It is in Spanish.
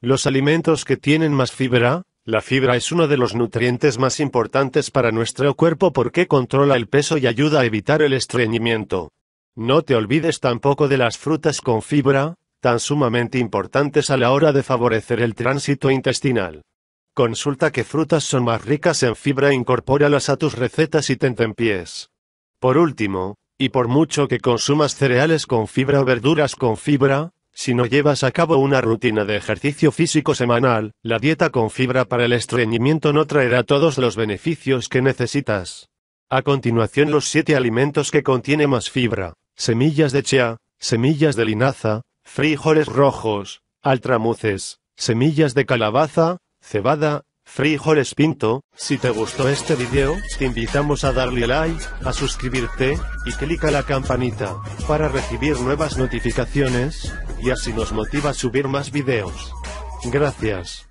Los alimentos que tienen más fibra, la fibra es uno de los nutrientes más importantes para nuestro cuerpo porque controla el peso y ayuda a evitar el estreñimiento. No te olvides tampoco de las frutas con fibra, tan sumamente importantes a la hora de favorecer el tránsito intestinal. Consulta qué frutas son más ricas en fibra e incorpóralas a tus recetas y pies. Por último, y por mucho que consumas cereales con fibra o verduras con fibra, si no llevas a cabo una rutina de ejercicio físico semanal, la dieta con fibra para el estreñimiento no traerá todos los beneficios que necesitas. A continuación los 7 alimentos que contiene más fibra. Semillas de chía, semillas de linaza, frijoles rojos, altramuces, semillas de calabaza, cebada, frijoles pinto. Si te gustó este video, te invitamos a darle like, a suscribirte, y clica a la campanita, para recibir nuevas notificaciones y así nos motiva a subir más videos. Gracias.